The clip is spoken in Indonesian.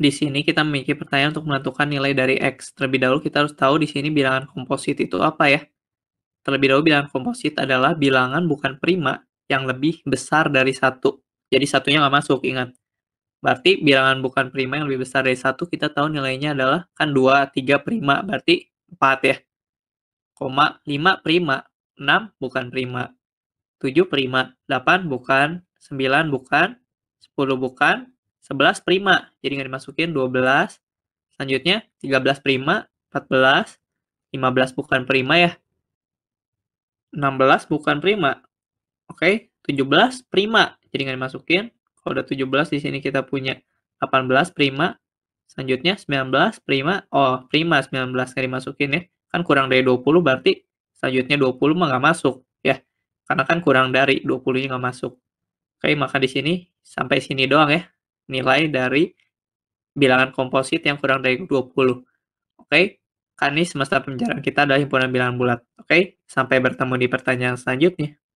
Di sini kita memiliki pertanyaan untuk menentukan nilai dari X. Terlebih dahulu kita harus tahu di sini bilangan komposit itu apa ya. Terlebih dahulu bilangan komposit adalah bilangan bukan prima yang lebih besar dari satu. Jadi satunya nggak masuk, ingat. Berarti bilangan bukan prima yang lebih besar dari satu kita tahu nilainya adalah kan 2, 3 prima, berarti 4 ya. Koma 5 prima, 6 bukan prima, 7 prima, 8 bukan, 9 bukan, 10 bukan, 11 prima, jadi nggak dimasukin 12. Selanjutnya 13 prima, 14, 15 bukan prima ya. 16 bukan prima. Oke, 17 prima, jadi nggak dimasukin. Kalau udah 17 di sini kita punya 18 prima, selanjutnya 19 prima. Oh, prima 19 nggak dimasukin ya. Kan kurang dari 20 berarti selanjutnya 20 mah nggak masuk ya. Karena kan kurang dari 20-nya nggak masuk. Oke, maka di sini sampai sini doang ya nilai dari bilangan komposit yang kurang dari 20. Oke, okay? kan ini semesta pembicaraan kita adalah himpunan bilangan bulat. Oke, okay? sampai bertemu di pertanyaan selanjutnya.